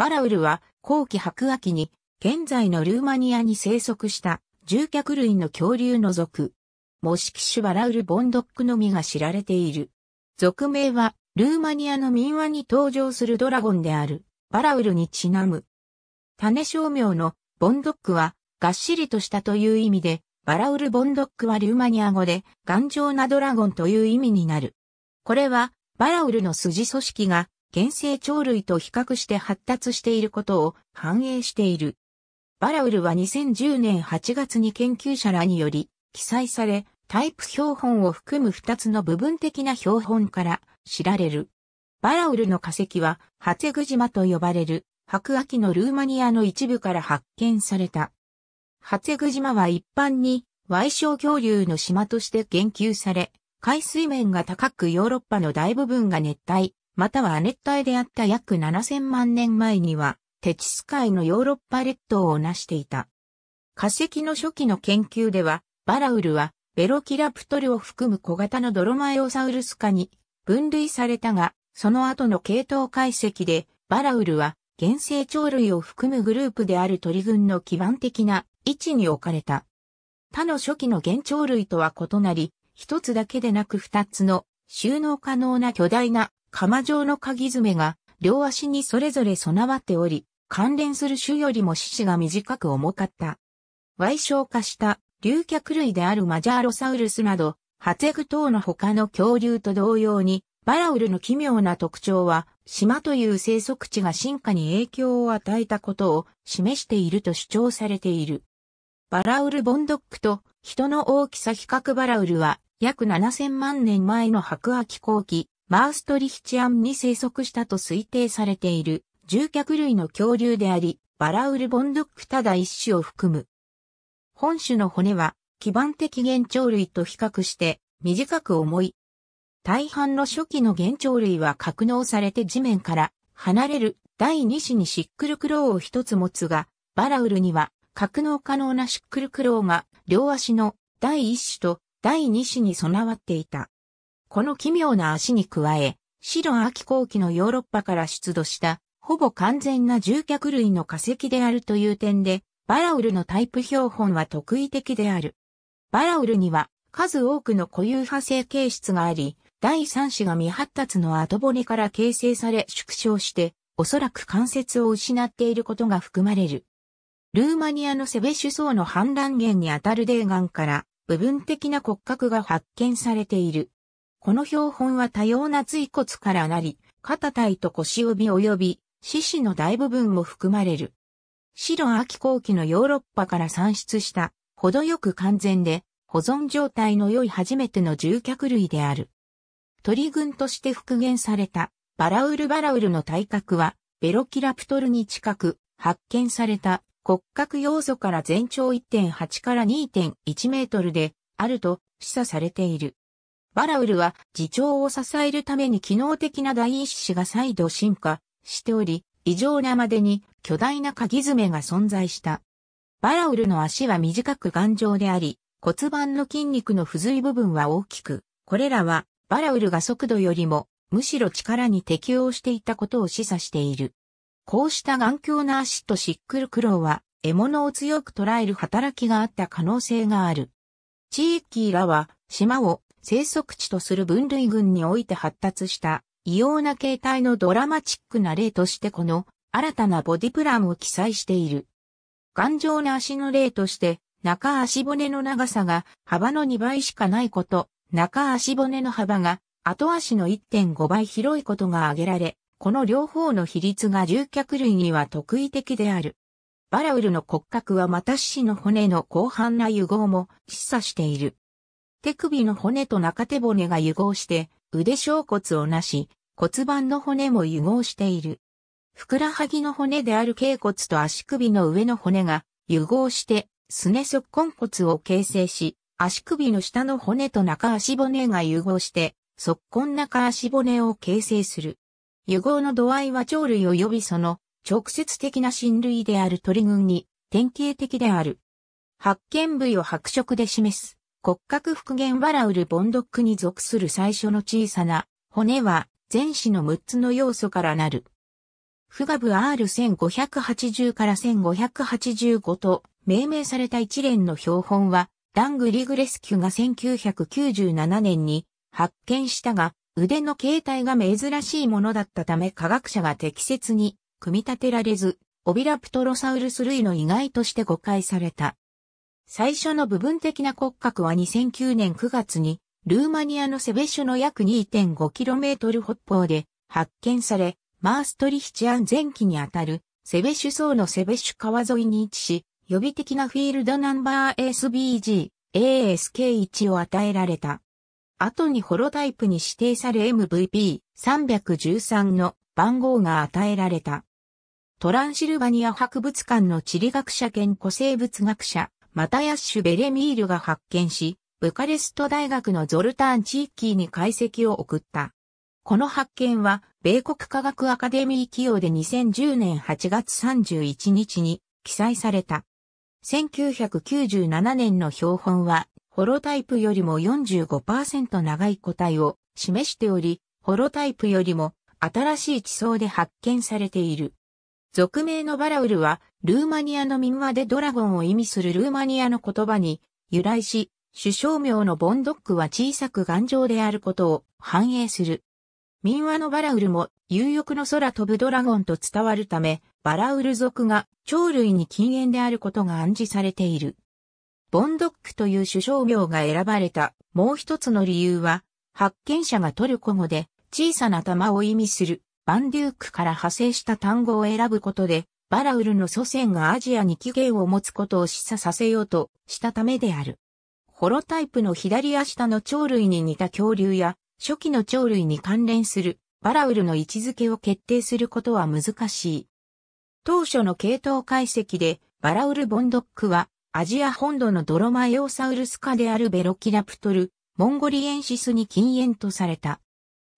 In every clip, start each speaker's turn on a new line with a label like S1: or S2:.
S1: バラウルは後期白亜紀に現在のルーマニアに生息した獣脚類の恐竜の属。模式種バラウルボンドックのみが知られている。属名はルーマニアの民話に登場するドラゴンであるバラウルにちなむ。種商名のボンドックはがっしりとしたという意味で、バラウルボンドックはルーマニア語で頑丈なドラゴンという意味になる。これはバラウルの筋組織が原生鳥類と比較して発達していることを反映している。バラウルは2010年8月に研究者らにより記載され、タイプ標本を含む2つの部分的な標本から知られる。バラウルの化石は、ハツェグ島と呼ばれる白亜紀のルーマニアの一部から発見された。ハツェグ島は一般に、矮小恐竜の島として研究され、海水面が高くヨーロッパの大部分が熱帯、または亜熱帯であった約7000万年前には、テチス海のヨーロッパ列島を成していた。化石の初期の研究では、バラウルは、ベロキラプトルを含む小型のドロマエオサウルス科に分類されたが、その後の系統解析で、バラウルは原生鳥類を含むグループである鳥群の基盤的な位置に置かれた。他の初期の原鳥類とは異なり、一つだけでなく二つの収納可能な巨大な釜状の鍵爪が両足にそれぞれ備わっており、関連する種よりも四肢が短く重かった。歪小化した竜脚類であるマジャーロサウルスなど、ハツエグ等の他の恐竜と同様に、バラウルの奇妙な特徴は、島という生息地が進化に影響を与えたことを示していると主張されている。バラウルボンドックと人の大きさ比較バラウルは約7000万年前の白亜紀後期、マーストリヒチアンに生息したと推定されている獣脚類の恐竜であり、バラウル・ボンドックただ一種を含む。本種の骨は基盤的原鳥類と比較して短く重い。大半の初期の原鳥類は格納されて地面から離れる第2子にシックルクロウを一つ持つが、バラウルには格納可能なシックルクロウが両足の第1種と第2子に備わっていた。この奇妙な足に加え、白秋後期のヨーロッパから出土した、ほぼ完全な獣脚類の化石であるという点で、バラウルのタイプ標本は特異的である。バラウルには数多くの固有派生形質があり、第三子が未発達の後骨から形成され縮小して、おそらく関節を失っていることが含まれる。ルーマニアのセベシュ層の反乱源にあたる泥岩から部分的な骨格が発見されている。この標本は多様な椎骨からなり、肩体と腰帯及び四肢の大部分も含まれる。白秋後期のヨーロッパから産出した、程よく完全で、保存状態の良い初めての獣脚類である。鳥群として復元された、バラウルバラウルの体格は、ベロキラプトルに近く、発見された骨格要素から全長1.8から2.1メートルで、あると示唆されている。バラウルは自重を支えるために機能的な第一子が再度進化しており、異常なまでに巨大な鍵爪が存在した。バラウルの足は短く頑丈であり、骨盤の筋肉の不随部分は大きく、これらはバラウルが速度よりもむしろ力に適応していたことを示唆している。こうした頑強な足とシックルクロウは獲物を強く捉える働きがあった可能性がある。チーキーらは島を生息地とする分類群において発達した異様な形態のドラマチックな例としてこの新たなボディプランを記載している。頑丈な足の例として中足骨の長さが幅の2倍しかないこと、中足骨の幅が後足の1.5倍広いことが挙げられ、この両方の比率が獣脚類には特異的である。バラウルの骨格はまた獅子の骨の広範な融合も示唆している。手首の骨と中手骨が融合して、腕小骨をなし、骨盤の骨も融合している。ふくらはぎの骨である頸骨と足首の上の骨が融合して、すね足根骨を形成し、足首の下の骨と中足骨が融合して、足根中足骨を形成する。融合の度合いは鳥類及びその直接的な親類である鳥群に典型的である。発見部位を白色で示す。骨格復元バラウルボンドックに属する最初の小さな骨は全子の6つの要素からなる。フガブ R1580 から1585と命名された一連の標本はダングリグレスキュが1997年に発見したが腕の形態が珍しいものだったため科学者が適切に組み立てられず、オビラプトロサウルス類の意外として誤解された。最初の部分的な骨格は2009年9月に、ルーマニアのセベシュの約 2.5km 北方で発見され、マーストリヒチアン前期にあたるセベシュ層のセベシュ川沿いに位置し、予備的なフィールドナンバー SBG、ASK1 を与えられた。後にホロタイプに指定され MVP313 の番号が与えられた。トランシルバニア博物館の地理学者兼古生物学者、マタヤッシュ・ベレミールが発見し、ブカレスト大学のゾルターン・チーキーに解析を送った。この発見は、米国科学アカデミー起用で2010年8月31日に記載された。1997年の標本は、ホロタイプよりも45%長い個体を示しており、ホロタイプよりも新しい地層で発見されている。俗名のバラウルは、ルーマニアの民話でドラゴンを意味するルーマニアの言葉に由来し、首相名のボンドックは小さく頑丈であることを反映する。民話のバラウルも有翼の空飛ぶドラゴンと伝わるため、バラウル族が鳥類に禁煙であることが暗示されている。ボンドックという首相名が選ばれたもう一つの理由は、発見者がトルコ語で小さな玉を意味するバンデュークから派生した単語を選ぶことで、バラウルの祖先がアジアに起源を持つことを示唆させようとしたためである。ホロタイプの左足下の鳥類に似た恐竜や、初期の鳥類に関連するバラウルの位置づけを決定することは難しい。当初の系統解析で、バラウル・ボンドックは、アジア本土のドロマエオサウルス科であるベロキラプトル、モンゴリエンシスに禁煙とされた。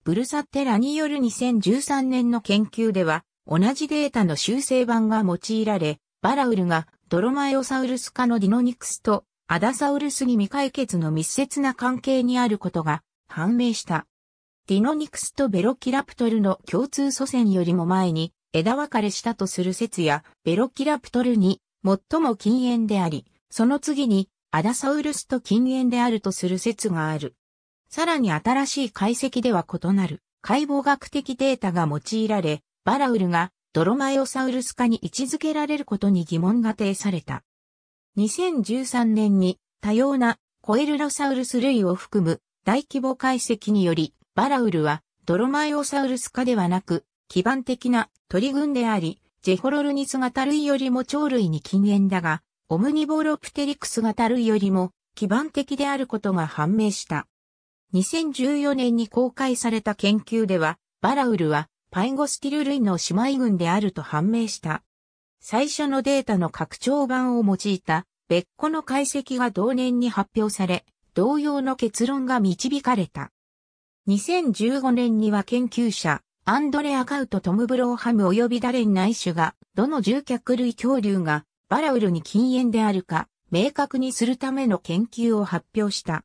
S1: ブルサテラによる2013年の研究では、同じデータの修正版が用いられ、バラウルがドロマエオサウルス科のディノニクスとアダサウルスに未解決の密接な関係にあることが判明した。ディノニクスとベロキラプトルの共通祖先よりも前に枝分かれしたとする説や、ベロキラプトルに最も禁煙であり、その次にアダサウルスと禁煙であるとする説がある。さらに新しい解析では異なる解剖学的データが用いられ、バラウルがドロマエオサウルス科に位置づけられることに疑問が呈された。2013年に多様なコエルロサウルス類を含む大規模解析により、バラウルはドロマエオサウルス科ではなく、基盤的な鳥群であり、ジェホロルニス型類よりも鳥類に禁煙だが、オムニボロプテリクス型類よりも基盤的であることが判明した。2014年に公開された研究では、バラウルはパイゴスティル類の姉妹群であると判明した。最初のデータの拡張版を用いた別個の解析が同年に発表され、同様の結論が導かれた。2015年には研究者、アンドレア・カウト・トム・ブローハム及びダレン・ナイシュが、どの獣脚類恐竜がバラウルに禁煙であるか、明確にするための研究を発表した。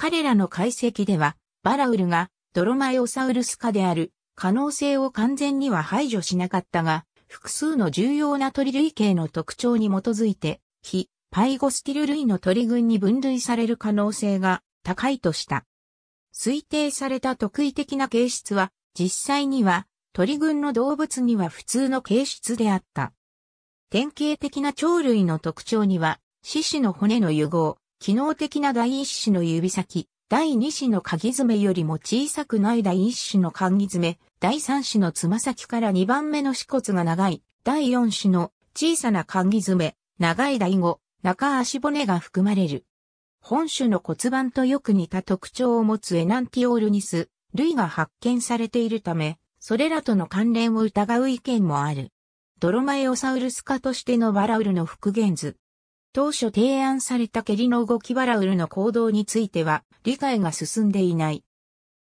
S1: 彼らの解析では、バラウルがドロマイオサウルス科である可能性を完全には排除しなかったが、複数の重要な鳥類系の特徴に基づいて、非パイゴスティル類の鳥群に分類される可能性が高いとした。推定された特異的な形質は、実際には鳥群の動物には普通の形質であった。典型的な鳥類の特徴には、獅子の骨の融合、機能的な第一子の指先、第二子の鍵爪よりも小さくない第一子の鍵爪、第三子のつま先から二番目の歯骨が長い、第四子の小さな鍵爪、長い第五、中足骨が含まれる。本種の骨盤とよく似た特徴を持つエナンティオールニス、類が発見されているため、それらとの関連を疑う意見もある。ドロマエオサウルス科としてのバラウルの復元図、当初提案された蹴りの動きバラウルの行動については理解が進んでいない。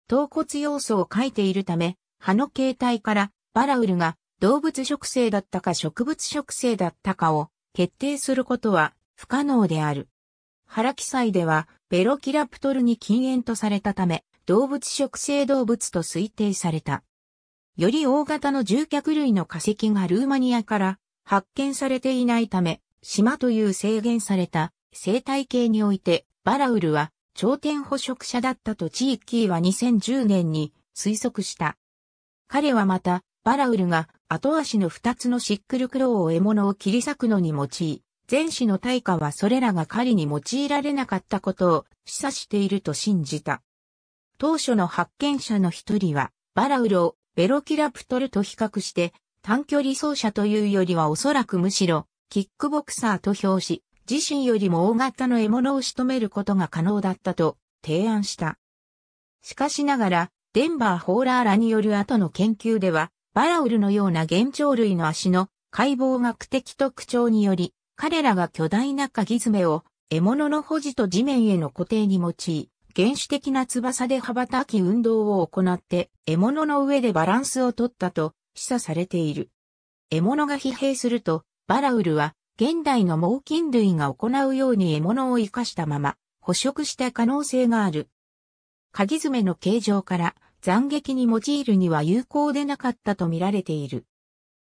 S1: 頭骨要素を書いているため、葉の形態からバラウルが動物植生だったか植物植生だったかを決定することは不可能である。原記載ではベロキラプトルに禁煙とされたため動物植生動物と推定された。より大型の獣脚類の化石がルーマニアから発見されていないため島という制限された生態系において、バラウルは頂点捕食者だったとチーキーは2010年に推測した。彼はまた、バラウルが後足の二つのシックルクローを獲物を切り裂くのに用い、前史の対価はそれらが狩りに用いられなかったことを示唆していると信じた。当初の発見者の一人は、バラウルをベロキラプトルと比較して、短距離走者というよりはおそらくむしろキックボクサーと評し、自身よりも大型の獲物を仕留めることが可能だったと提案した。しかしながら、デンバー・ホーラーらによる後の研究では、バラウルのような幻聴類の足の解剖学的特徴により、彼らが巨大な鍵爪を獲物の保持と地面への固定に用い、原始的な翼で羽ばたき運動を行って獲物の上でバランスを取ったと示唆されている。獲物が疲弊するとバラウルは、現代の猛禽類が行うように獲物を生かしたまま、捕食した可能性がある。鍵爪の形状から、斬撃に用いるには有効でなかったと見られている。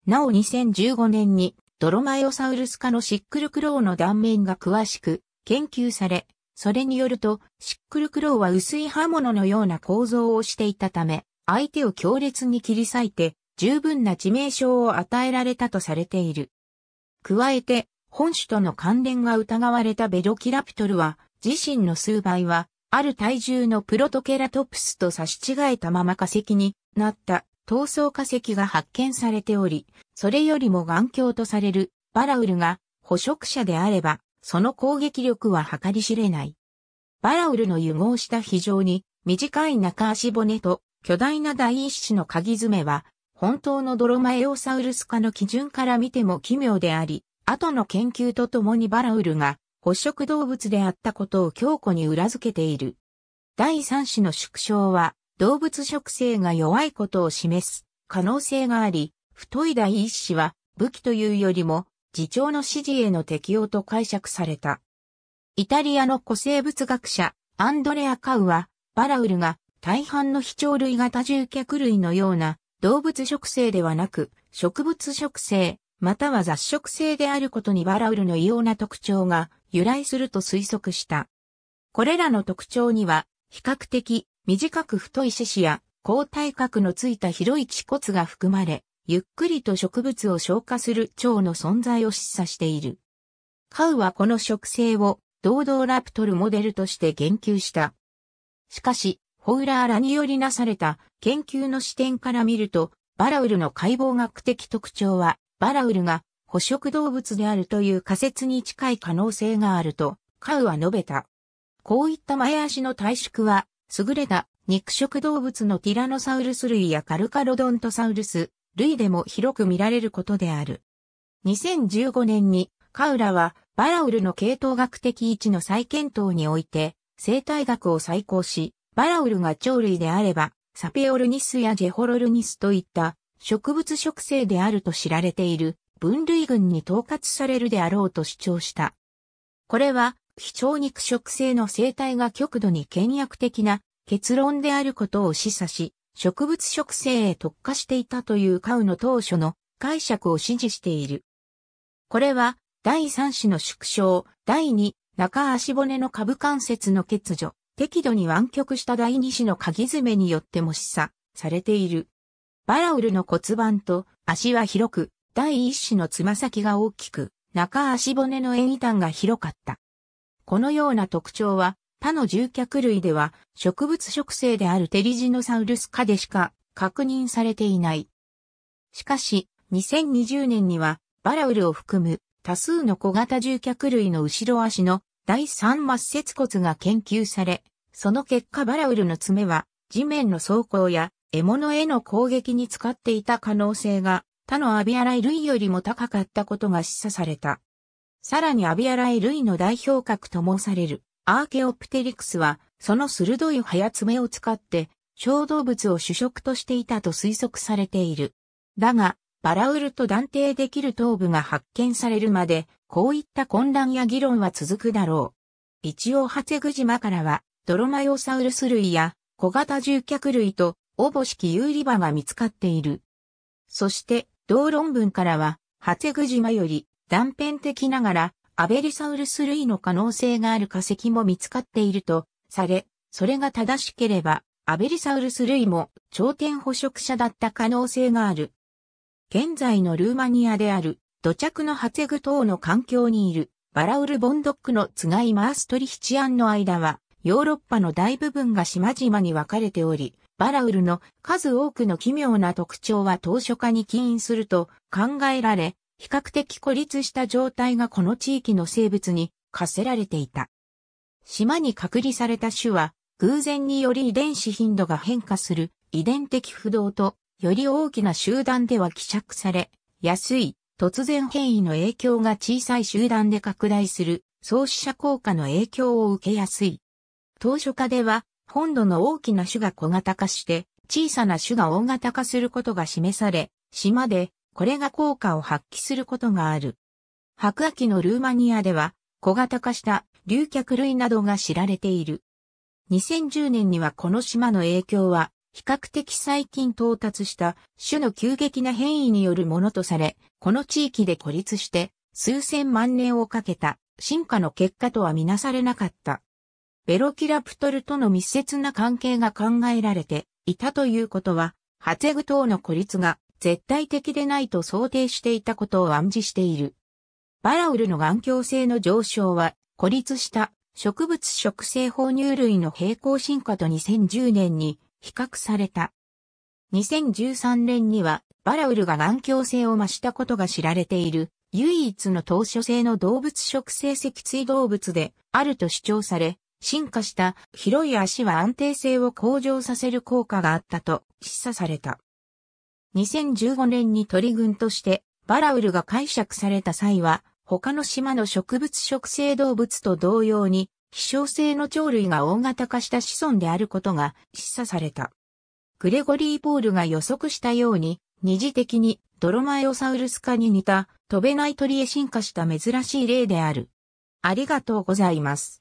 S1: なお2015年に、ドロマイオサウルス科のシックルクロウの断面が詳しく研究され、それによると、シックルクロウは薄い刃物のような構造をしていたため、相手を強烈に切り裂いて、十分な致命傷を与えられたとされている。加えて、本種との関連が疑われたベロキラプトルは、自身の数倍は、ある体重のプロトケラトプスと差し違えたまま化石になった闘争化石が発見されており、それよりも眼鏡とされるバラウルが捕食者であれば、その攻撃力は計り知れない。バラウルの融合した非常に短い中足骨と巨大な第一種の鍵爪は本当のドロマエオサウルス科の基準から見ても奇妙であり、後の研究とともにバラウルが捕食動物であったことを強固に裏付けている。第3子の縮小は動物食性が弱いことを示す可能性があり、太い第1子は武器というよりも自重の指示への適用と解釈された。イタリアの古生物学者アンドレア・カウはバラウルが大半の非鳥類型獣脚類のような動物食性ではなく、植物食性、または雑食性であることにバラウルの異様な特徴が由来すると推測した。これらの特徴には、比較的短く太い獅子や高体格のついた広い恥骨が含まれ、ゆっくりと植物を消化する蝶の存在を示唆している。カウはこの植生を、堂々ラプトルモデルとして言及した。しかし、ホウラーらによりなされた研究の視点から見ると、バラウルの解剖学的特徴は、バラウルが捕食動物であるという仮説に近い可能性があると、カウは述べた。こういった前足の体縮は、優れた肉食動物のティラノサウルス類やカルカロドントサウルス類でも広く見られることである。2015年にカウラはバラウルの系統学的位置の再検討において生態学を再考し、バラウルが鳥類であれば、サペオルニスやジェホロルニスといった植物植生であると知られている分類群に統括されるであろうと主張した。これは、非常肉食性の生態が極度に倹約的な結論であることを示唆し、植物植生へ特化していたというカウの当初の解釈を支持している。これは、第3子の縮小、第2、中足骨の下部関節の欠如、適度に湾曲した第二子の鍵爪によっても示唆されている。バラウルの骨盤と足は広く、第一子のつま先が大きく、中足骨の縁板が広かった。このような特徴は、他の獣脚類では植物植生であるテリジノサウルス科でしか確認されていない。しかし、2020年にはバラウルを含む多数の小型獣脚類の後ろ足の第三末節骨が研究され、その結果バラウルの爪は地面の走行や獲物への攻撃に使っていた可能性が他のアビアライ類よりも高かったことが示唆された。さらにアビアライ類の代表格ともされるアーケオプテリクスはその鋭い早爪を使って小動物を主食としていたと推測されている。だが、バラウルと断定できる頭部が発見されるまでこういった混乱や議論は続くだろう。一応ハツェグ島からは、ドロマヨサウルス類や小型獣脚類と、おぼしき有利場が見つかっている。そして、同論文からは、ハツェグ島より断片的ながら、アベリサウルス類の可能性がある化石も見つかっているとされ、それが正しければ、アベリサウルス類も頂点捕食者だった可能性がある。現在のルーマニアである土着のハツェグ等の環境にいるバラウル・ボンドックのつがいマーストリヒチアンの間は、ヨーロッパの大部分が島々に分かれており、バラウルの数多くの奇妙な特徴は当初化に起因すると考えられ、比較的孤立した状態がこの地域の生物に課せられていた。島に隔離された種は、偶然により遺伝子頻度が変化する遺伝的不動と、より大きな集団では希釈され、安い突然変異の影響が小さい集団で拡大する創始者効果の影響を受けやすい。当初化では、本土の大きな種が小型化して、小さな種が大型化することが示され、島で、これが効果を発揮することがある。白亜紀のルーマニアでは、小型化した竜脚類などが知られている。2010年にはこの島の影響は比較的最近到達した種の急激な変異によるものとされ、この地域で孤立して数千万年をかけた進化の結果とはみなされなかった。ベロキラプトルとの密接な関係が考えられていたということは、ハツグ等の孤立が絶対的でないと想定していたことを暗示している。バラウルの眼鏡性の上昇は、孤立した植物植生哺乳類の平行進化と2010年に比較された。2013年にはバラウルが眼鏡性を増したことが知られている唯一の当初性の動物食性脊椎動物であると主張され、進化した広い足は安定性を向上させる効果があったと示唆された。2015年に鳥群としてバラウルが解釈された際は、他の島の植物食性動物と同様に希少性の鳥類が大型化した子孫であることが示唆された。グレゴリー・ポールが予測したように、二次的にドロマエオサウルス化に似た飛べない鳥へ進化した珍しい例である。ありがとうございます。